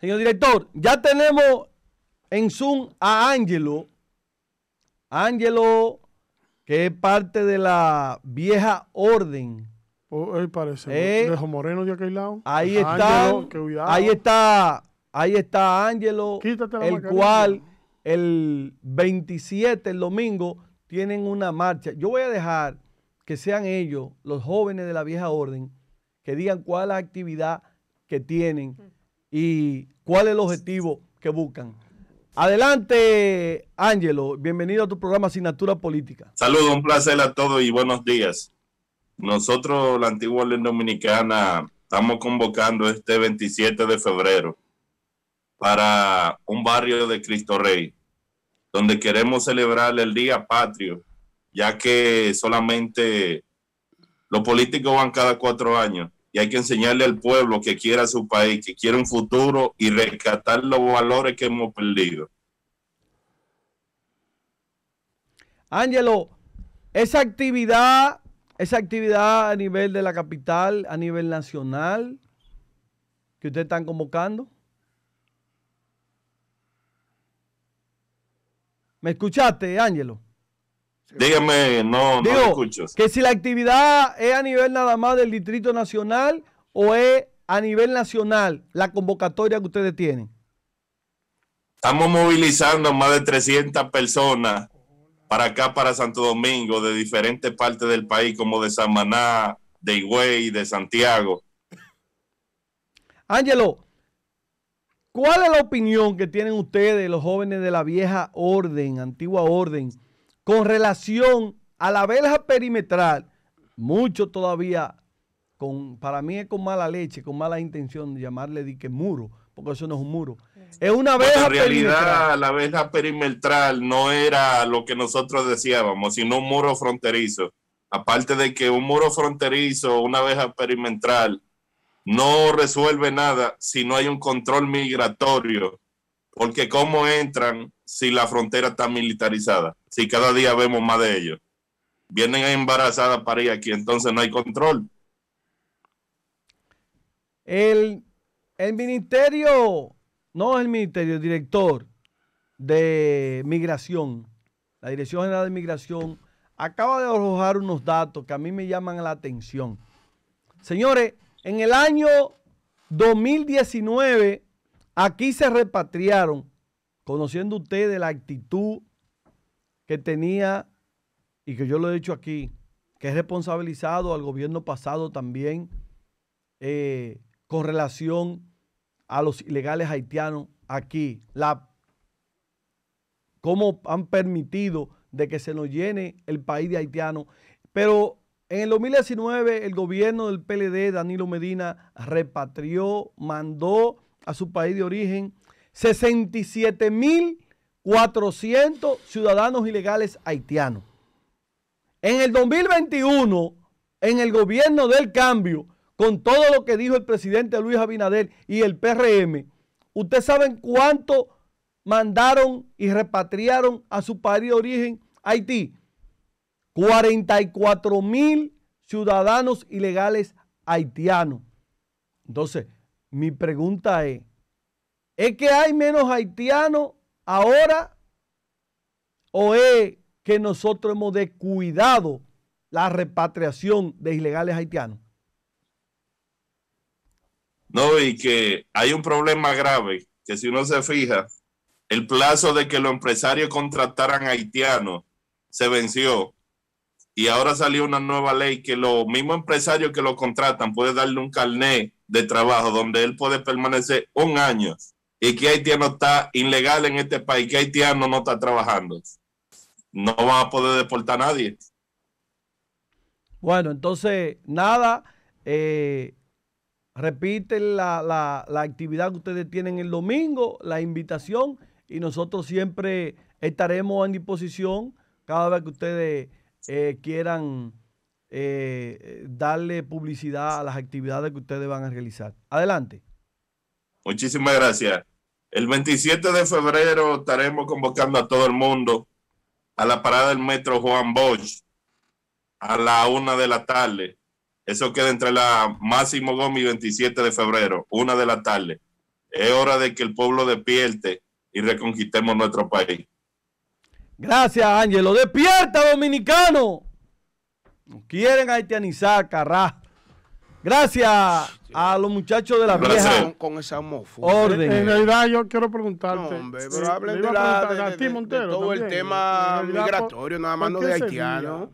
Señor director, ya tenemos en Zoom a Ángelo. Ángelo, que es parte de la vieja orden. Oh, parece. Eh, Moreno de aquel lado. Ahí está. ahí está. Ahí está Ángelo. El cual el 27, el domingo, tienen una marcha. Yo voy a dejar que sean ellos, los jóvenes de la vieja orden, que digan cuál es la actividad que tienen mm y cuál es el objetivo que buscan. Adelante, Ángelo. Bienvenido a tu programa Asignatura Política. Saludos, un placer a todos y buenos días. Nosotros, la antigua orden dominicana, estamos convocando este 27 de febrero para un barrio de Cristo Rey, donde queremos celebrar el Día Patrio, ya que solamente los políticos van cada cuatro años y hay que enseñarle al pueblo que quiera su país, que quiere un futuro y rescatar los valores que hemos perdido. Ángelo, esa actividad, esa actividad a nivel de la capital, a nivel nacional, que ustedes están convocando. ¿Me escuchaste, Ángelo? Dígame, no, no escucho. Que si la actividad es a nivel nada más del Distrito Nacional o es a nivel nacional la convocatoria que ustedes tienen. Estamos movilizando a más de 300 personas para acá, para Santo Domingo, de diferentes partes del país, como de Samaná, de Higüey, de Santiago. Ángelo, ¿cuál es la opinión que tienen ustedes, los jóvenes de la vieja orden, antigua orden? con relación a la verja perimetral, mucho todavía, con, para mí es con mala leche, con mala intención de llamarle dique muro, porque eso no es un muro. Es una verja En realidad, la verja perimetral no era lo que nosotros decíamos, sino un muro fronterizo. Aparte de que un muro fronterizo, una verja perimetral, no resuelve nada si no hay un control migratorio, porque cómo entran, si la frontera está militarizada, si cada día vemos más de ellos. Vienen embarazadas para ir aquí, entonces no hay control. El, el ministerio, no el ministerio, el director de migración, la Dirección General de Migración, acaba de arrojar unos datos que a mí me llaman la atención. Señores, en el año 2019, aquí se repatriaron conociendo usted de la actitud que tenía y que yo lo he dicho aquí, que es responsabilizado al gobierno pasado también eh, con relación a los ilegales haitianos aquí, la, cómo han permitido de que se nos llene el país de haitianos. Pero en el 2019 el gobierno del PLD, Danilo Medina, repatrió, mandó a su país de origen 67.400 ciudadanos ilegales haitianos. En el 2021, en el gobierno del cambio, con todo lo que dijo el presidente Luis Abinader y el PRM, ¿ustedes saben cuánto mandaron y repatriaron a su país de origen, Haití? 44.000 mil ciudadanos ilegales haitianos. Entonces, mi pregunta es, ¿Es que hay menos haitianos ahora? ¿O es que nosotros hemos descuidado la repatriación de ilegales haitianos? No, y que hay un problema grave, que si uno se fija, el plazo de que los empresarios contrataran haitianos se venció y ahora salió una nueva ley que los mismos empresarios que lo contratan puede darle un carnet de trabajo donde él puede permanecer un año y que haitiano está ilegal en este país, que haitiano no está trabajando. No va a poder deportar a nadie. Bueno, entonces, nada, eh, repiten la, actividad que ustedes tienen el domingo, la invitación, y nosotros siempre estaremos en disposición cada vez que ustedes eh, quieran eh, darle publicidad a las actividades que ustedes van a realizar. Adelante. Muchísimas gracias. El 27 de febrero estaremos convocando a todo el mundo a la parada del metro Juan Bosch a la una de la tarde. Eso queda entre la Máximo Gómez y 27 de febrero, una de la tarde. Es hora de que el pueblo despierte y reconquistemos nuestro país. Gracias, Ángelo. Despierta, dominicano. Nos quieren haitianizar, carajo. Gracias a los muchachos de la vieja con, esa orden. En realidad yo quiero preguntarte. pero de, todo el tema migratorio, nada más no de haitiano.